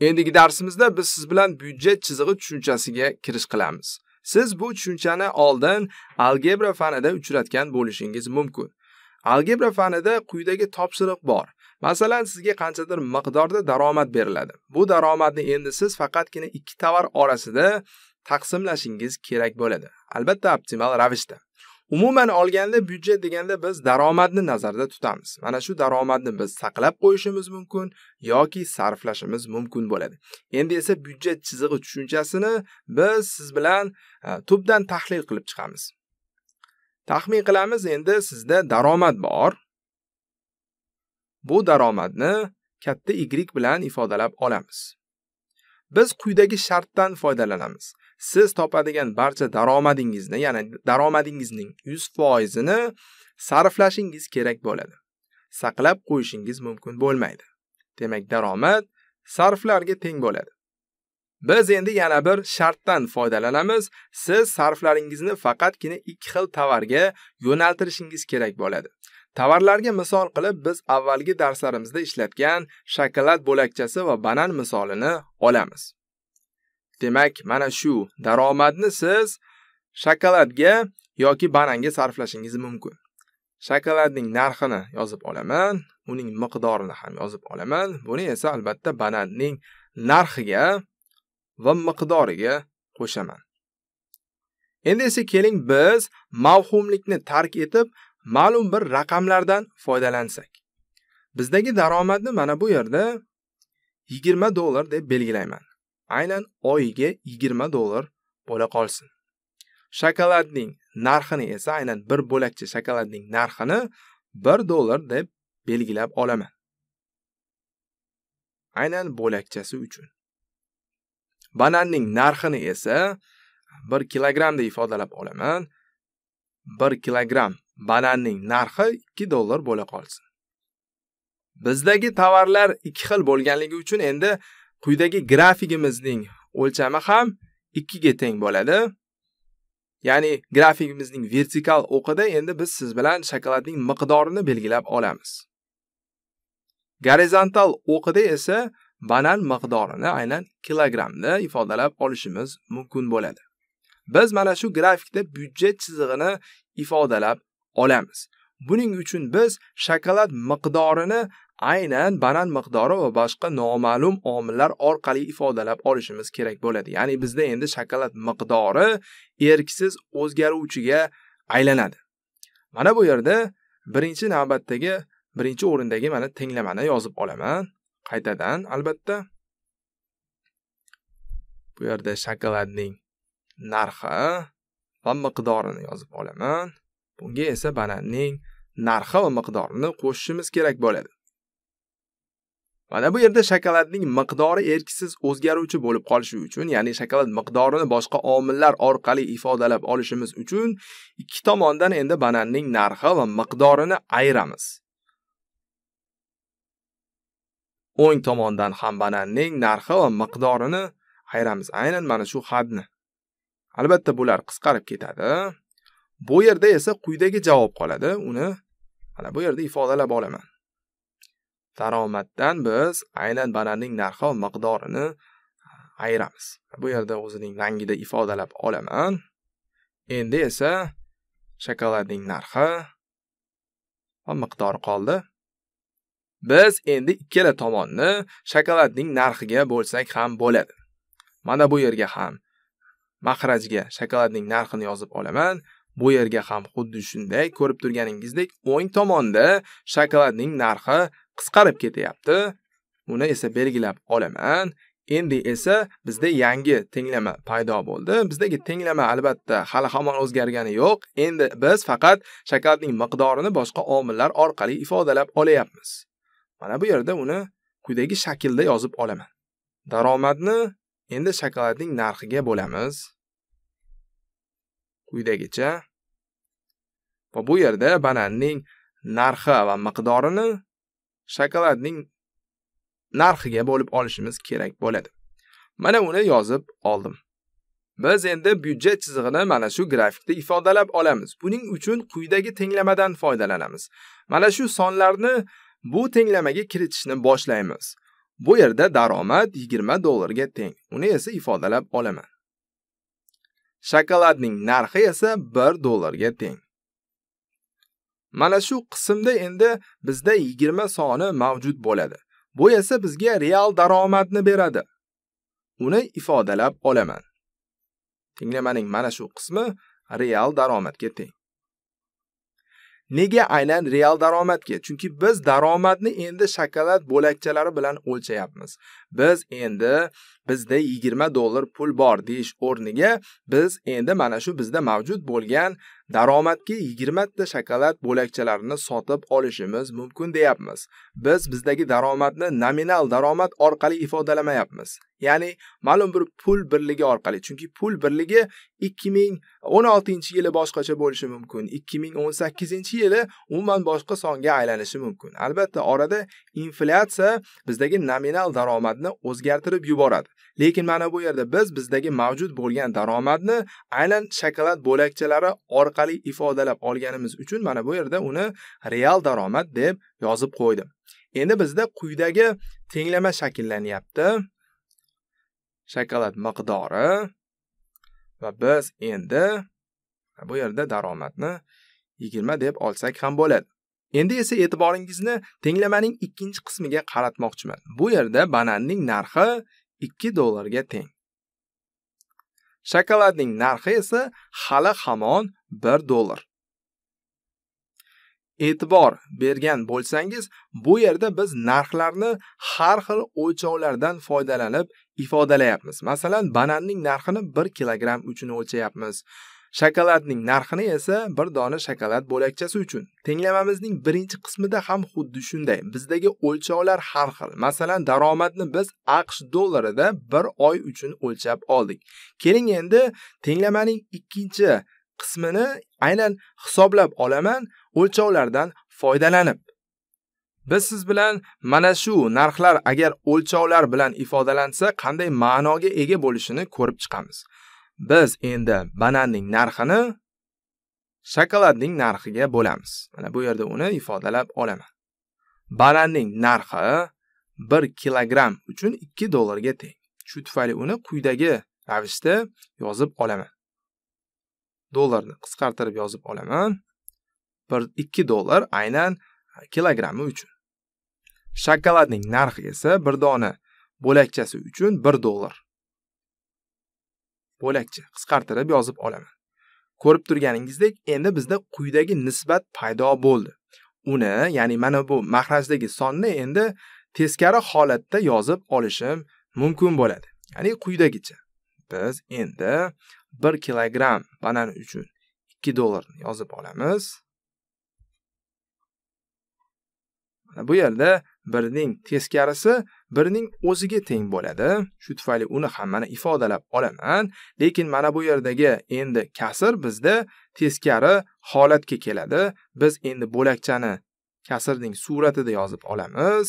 Endigi darsimizda biz siz bilan byudjet chizig'i tushunchasiga kirish qilamiz. Siz bu tushunchani oldin algebra fanida uchratgan bo'lishingiz mumkin. Algebra fanida quyidagi topshiriq bor. Masalan, sizga qanchadir miqdorda daromad beriladi. Bu daromadni endi siz faqatgina ikki tovar orasida taqsimlashingiz kerak bo'ladi. Albatta, optimal ravishda. umuman olganda byudjet deganda biz daromadni nazarda tutamiz mana shu daromadni biz saqlab qo'yishimiz mumkin yoki sarflashimiz mumkin bo'ladi endi esa byudjet chizig'i tushunchasini biz siz bilan e, tubdan tahlil qilib chiqamiz taxmin qilamiz endi sizda daromad bor bu daromadni katta y bilan ifodalab olamiz biz quyidagi shartdan foydalanamiz siz topadigan barcha daromadingizni ya'ni daromadingizning yuz foizini sarflashingiz kerak bo'ladi saqlab qo'yishingiz mumkin bo'lmaydi demak daromad sarflarga teng bo'ladi biz endi yana bir shartdan foydalanamiz siz sarflaringizni faqatgina ikki xil tovarga yo'naltirishingiz kerak bo'ladi tovarlarga misol qilib biz avvalgi darslarimizda ishlatgan shokolad bo'lakchasi va banan misolini olamiz Demak, mana shu daromadni siz shokoladga yoki bananga sarflashingiz mumkin. Shokoladning narxini yozib olaman, uning miqdorini ham yozib olaman. Buni esa albatta bananning narxiga va miqdoriga qo'shaman. Endi esa keling biz mavhumlikni tark etib, ma'lum bir raqamlardan foydalansak. Bizdagi daromadni mana bu yerda 20 dollar deb belgilayman. aynan oyiga 20 dollar bo'la qolsin. Shokoladning narxini esa aynan bir bo'lakcha shokoladning narxini 1 dollar deb belgilab olaman. Aynan bo'lakchasi uchun. Bananning narxini esa 1 kilogrammda ifodalab olaman. 1 kilogramm bananning narxi 2 dollar bo'la qolsin. Bizdagi tovarlar ikki xil bo'lganligi uchun endi quyidagi grafigimizning o'lchami ham 2 ga teng bo'ladi. Ya'ni grafigimizning vertikal o'qida endi biz siz bilan shokoladning miqdorini belgilab olamiz. Gorizontal o'qida esa banan miqdorini aynan kilogrammda ifodalab olishimiz mumkin bo'ladi. Biz mana shu grafikda byudjet chizig'ini ifodalab olamiz. Buning uchun biz shokolad miqdorini aynan banan miqdori va boshqa noma'lum omillar orqali ifodalab olishimiz kerak bo'ladi ya'ni bizda endi shokolad miqdori erksiz o'zgaruvchiga aylanadi mana bu yerda birinchi navbatdagi birinchi o'rindagi mana tenglamani yozib olaman qaytadan albatta bu yerda shokoladning narxi va miqdorini yozib olaman bunga esa bananning narxi va miqdorini qo'shishimiz kerak bo'ladi Mana bu yerda shokoladning miqdori erksiz o'zgaruvchi bo'lib qolishi uchun, ya'ni shokolad miqdorini boshqa omillar orqali ifodalab olishimiz uchun ikki tomondan endi bananning narxi va miqdorini ayiramiz. O'ng tomondan ham bananning narxi va miqdorini ayiramiz. Aynan mana shu hadni. Albatta bular qisqarib ketadi. Bu yerda esa quyidagi javob qoladi. Uni mana bu yerda ifodalab olaman. daromaddan biz aynan bananning narxi va miqdorini e, ayiramiz bu yerda o'zining rangida ifodalab olaman endi esa shokoladning narxi va miqdori qoldi biz endi ikkala tomonni shokoladning narxiga bo'lsak ham bo'ladi mana bu yerga ham maxrajga shokoladning narxini yozib olaman bu yerga ham xuddi shunday ko'rib turganingizdek o'ng tomonda shokoladning narxi qisqarib ketyapti uni esa belgilab olaman endi esa bizda yangi tenglama paydo bo'ldi bizdagi tenglama albatta hali hamon o'zgargani yo'q endi biz faqat shakarning miqdorini boshqa omillar orqali ifodalab olyapmiz mana bu yerda uni quyidagi shaklda yozib olaman daromadni endi shokoladning narxiga bo'lamiz quyidagicha va bu yerda bananning narxi va miqdorini shokoladning narxiga bo'lib olishimiz kerak bo'ladi. Mana uni yozib oldim. Biz endi byudjet chizig'ini mana shu grafikda ifodalab olamiz. Buning uchun quyidagi tenglamadan foydalanamiz. Mana shu sonlarni bu tenglamaga kiritishni boshlaymiz. Bu yerda daromad 20 dollarga teng. Uni esa ifodalab olaman. Shokoladning narxi esa 1 dollarga teng. Mana shu qismda endi bizda 20 soni mavjud bo'ladi. Bu esa bizga real daromadni beradi. Uni ifodalab olaman. Tenglamaning mana shu qismi real daromadga teng. Nega aynan real daromadga? Chunki biz daromadni endi shokolad bo'lakchalari bilan o'lchayapmiz. Biz endi bizda 20 dollar pul bor deish o'rniga biz endi mana shu bizda mavjud bo'lgan daromadga 20 ta shokolad bo'lakchalarini sotib olishimiz mumkin deyapmiz. Biz bizdagi daromadni nominal daromad orqali ifodalamayapmiz. Ya'ni ma'lum bir pul birligi orqali, chunki pul birligi 2016-yili boshqacha bo'lishi mumkin, 2018-yili umuman boshqa songa aylanishi mumkin. Albatta, orada inflyatsiya bizdagi nominal daromadni o'zgartirib yuboradi lekin mana bu yerda biz bizdagi mavjud bo'lgan daromadni aynan shokolad bo'lakchalari orqali ifodalab olganimiz uchun mana bu yerda uni real daromad deb yozib qo'ydim endi bizda quyidagi tenglama shakllanyapti shokolad miqdori va biz endi bu yerda daromadni yigirma deb olsak ham bo'ladi Endi esa e'tiboringizni tenglamaning ikkinchi qismiga qaratmoqchiman. Bu yerda bananning narxi 2 dollarga teng. Shokoladning narxi esa hali hamon 1 dollar. E'tibor bergan bo'lsangiz, bu yerda biz narxlarni har xil o'lchovlardan foydalanib ifodalayapmiz. Masalan, bananning narxini 1 kilogram uchun o'lchayapmiz. shokoladning narxini esa bir dona shokolad bo'lakchasi uchun tenglamamizning birinchi qismida ham xuddi shunday bizdagi o'lchovlar har xil masalan daromadni biz aqsh dollarida bir oy uchun o'lchab oldik keling endi tenglamaning ikkinchi qismini aynan hisoblab olaman o'lchovlardan foydalanib biz siz bilan mana shu narxlar agar o'lchovlar bilan ifodalansa qanday ma'noga ega bo'lishini ko'rib chiqamiz biz endi bananning narxini shokoladning narxiga bo'lamiz mana bu yerda uni ifodalab olaman bananning narxi 1 kilogramm uchun 2 dollarga teng shu tufayli uni quyidagi ravishda yozib olaman dollarni qisqartirib yozib olaman 1 2 dollar aynan kilogrammi uchun shokoladning narxi esa bir dona bo'lakchasi uchun 1 dollar bo'lakcha qisqartirib yozib olaman ko'rib turganingizdek endi bizda quyidagi nisbat paydo bo'ldi uni ya'ni mana bu mahrajdagi sonni endi teskari holatda yozib olishim mumkin bo'ladi ya'ni quyidagicha biz endi bir kilogramm banan uchun ikki dollarni yozib olamiz mana bu yerda birning teskarisi birning o'ziga teng bo'ladi shu tufayli uni ham mana ifodalab olaman lekin mana bu yerdagi endi kasr bizda teskari holatga keladi biz endi bo'lakchani kasrning suratida yozib olamiz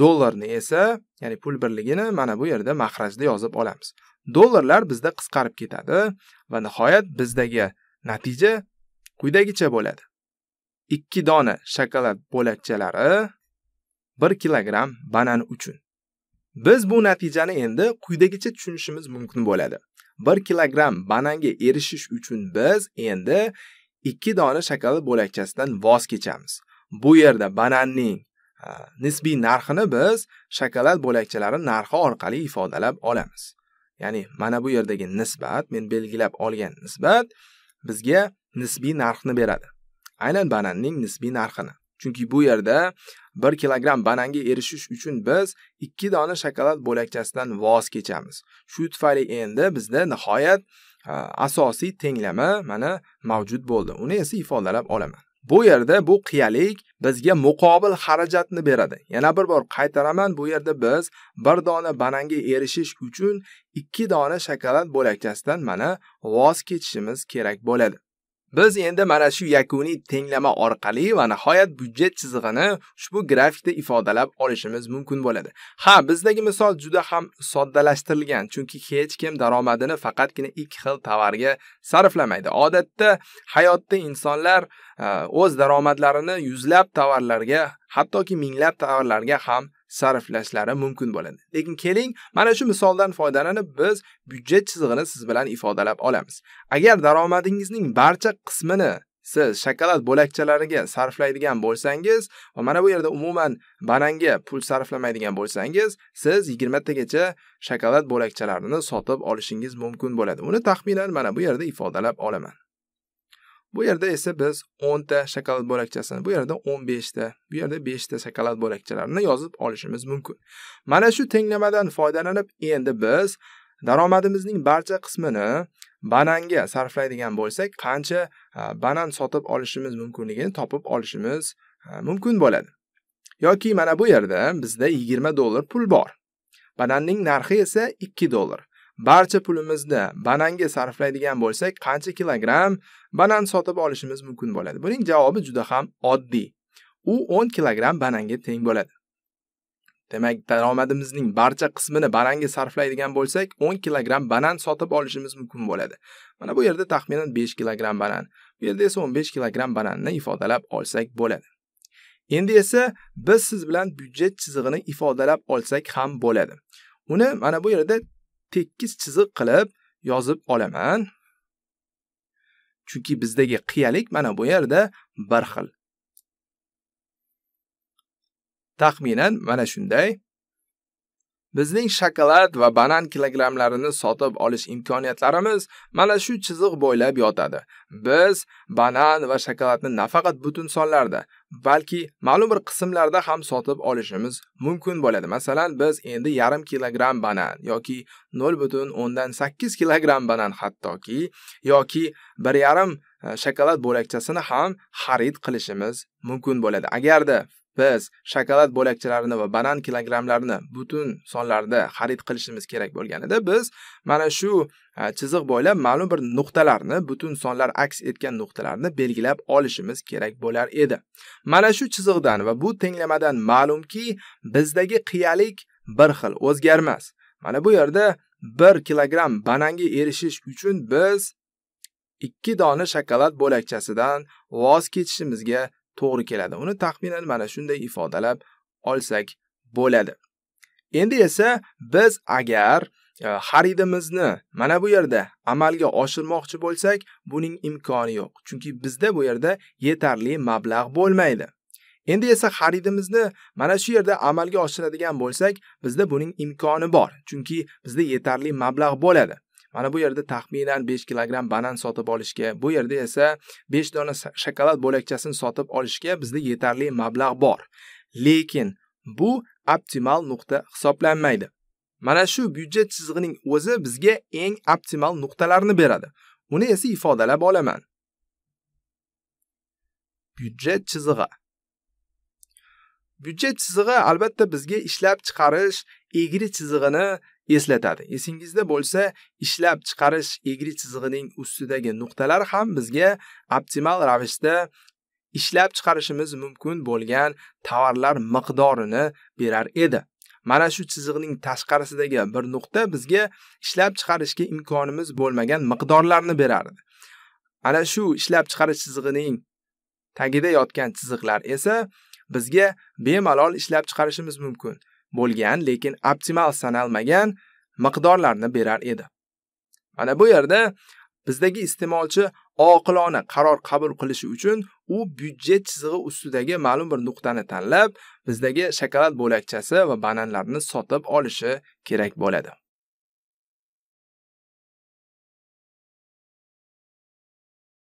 dollarni esa ya'ni pul birligini mana bu yerda mahrajda yozib olamiz dollarlar bizda qisqarib ketadi va nihoyat bizdagi natija quyidagicha bo'ladi ikki dona shokolad bo'lakchalari 1 kg banan uchun. Biz bu natijani endi quyidagicha tushunishimiz mumkin bo'ladi. 1 kg bananga erishish uchun biz endi 2 dona shokolad bo'lakchasidan voz kechamiz. Bu yerda bananning nisbiy narxini biz shokolad bo'lakchalari narxi orqali ifodalab olamiz. Ya'ni mana bu yerdagi nisbat, men belgilab olgan nisbat bizga nisbiy narxni beradi. Aynan bananning nisbiy narxini. Chunki bu yerda 1 kilogramm bananga erishish uchun biz 2 dona shokolad bo'lakchasidan voz kechamiz. Shu tufayli endi bizda nihoyat asosiy tenglama mana mavjud bo'ldi. Uni esa ifodalab olaman. Bu yerda bu qiyalik bizga muqobil xarajatni beradi. Yana bir bor qaytaraman, bu yerda biz 1 dona bananga erishish uchun 2 dona shokolad bo'lakchasidan mana voz kechishimiz kerak bo'ladi. Biz endi mana shu yakuniy tenglama orqali va nihoyat byudjet chizig'ini ushbu grafikda ifodalab olishimiz mumkin bo'ladi. Ha, bizdagi misol juda ham soddalashtirilgan, chunki hech kim daromadini faqatgina ikki xil tovarga sarflamaydi. Odatda hayotda insonlar e, o'z daromadlarini yuzlab tovarlarga, hattoki minglab tovarlarga ham sarflashlari mumkin bo'ladi lekin keling mana shu misoldan foydalanib biz byudjet chizig'ini siz bilan ifodalab olamiz agar daromadingizning barcha qismini siz shokolad bo'lakchalariga sarflaydigan bo'lsangiz va mana bu yerda umuman bananga pul sarflamaydigan bo'lsangiz siz yigirmatagacha shokolad bo'lakchalarini sotib olishingiz mumkin bo'ladi uni taxminan mana bu yerda ifodalab olaman Bu yerda esa biz 10 ta shokolad bo'lakchasini, bu yerda 15 ta, bu yerda 5 ta shokolad bo'lakchalarini yozib olishimiz mumkin. Mana shu tenglamadan foydalanib, endi biz daromadimizning barcha qismini bananga sarflaydigan bo'lsak, qancha e, banan sotib olishimiz mumkinligini topib olishimiz e, mumkin bo'ladi. yoki mana bu yerda bizda 20 dollar pul bor. Bananning narxi esa 2 dollar. barcha pulimizni bananga sarflaydigan bo'lsak qancha kilogramm banan sotib olishimiz mumkin bo'ladi buning javobi juda ham oddiy u 10 kilogramm bananga teng bo'ladi demak daromadimizning barcha qismini bananga sarflaydigan bo'lsak 10 kilogramm banan sotib olishimiz mumkin bo'ladi mana bu yerda taxminan 5 kilogramm banan bu yerda esa 15 kilogramm bananni ifodalab olsak bo'ladi endi esa biz siz bilan byudjet chizig'ini ifodalab olsak ham bo'ladi uni mana bu yerda tekis chiziq qilib yozib olaman. Chunki bizdagi qiyalik mana bu yerda bir xil. Taxminan mana shunday Bizning shokolad va banan kilogrammlarini sotib olish imkoniyatlarimiz mana shu chiziq bo'ylab yotadi. Biz banan va shokoladni nafaqat butun sonlarda, balki ma'lum bir qismlarda ham sotib olishimiz mumkin bo'ladi. Masalan, biz endi yarim kilogramm banan yoki 0.8 kilogramm banan hattoki yoki 1.5 e, shokolad bo'lakchasini ham xarid qilishimiz mumkin bo'ladi. Agarda biz shokolad bo'lakchalarini va banan kilogrammlarini butun sonlarda xarid qilishimiz kerak bo'lganida biz mana shu chiziq bo'ylab ma'lum bir nuqtalarni butun sonlar aks etgan nuqtalarni belgilab olishimiz kerak bo'lar edi mana shu chiziqdan va bu tenglamadan ma'lumki bizdagi qiyalik bir xil o'zgarmas mana bu yerda bir kilogramm bananga erishish uchun biz ikki dona shokolad bo'lakchasidan voz kechishimizga to'g'ri keladi uni taxminan mana shunday ifodalab olsak bo'ladi endi esa biz agar e, xaridimizni mana bu yerda amalga oshirmoqchi bo'lsak buning imkoni yo'q chunki bizda bu yerda yetarli mablag' bo'lmaydi endi esa xaridimizni mana shu yerda amalga oshiradigan bo'lsak bizda buning imkoni bor chunki bizda yetarli mablag' bo'ladi mana bu yerda taxminan 5 kilogramm banan sotib olishga bu yerda esa 5 dona shokolad bo'lakchasini sotib olishga bizda yetarli mablag' bor lekin bu optimal nuqta hisoblanmaydi mana shu byudjet chizig'ining o'zi bizga eng optimal nuqtalarni beradi uni esa ifodalab olaman byudjet chizig'i byudjet chizig'i albatta bizga ishlab chiqarish egri chizig'ini eslatadi esingizda bo'lsa ishlab chiqarish egri chizig'ining ustidagi nuqtalar ham bizga optimal ravishda ishlab chiqarishimiz mumkin bo'lgan tovarlar miqdorini berar edi mana shu chiziqning tashqarisidagi bir nuqta bizga ishlab chiqarishga imkonimiz bo'lmagan miqdorlarni berardi ana shu ishlab chiqarish chizig'ining tagida yotgan chiziqlar esa bizga bemalol ishlab chiqarishimiz mumkin bo'lgan, lekin optimal sanalmagan miqdorlarni berar edi. Mana bu yerda bizdagi iste'molchi oqilona qaror qabul qilishi uchun u byudjet chizig'i ustidagi ma'lum bir nuqtani tanlab, bizdagi shokolad bo'lakchasi va bananlarni sotib olishi kerak bo'ladi.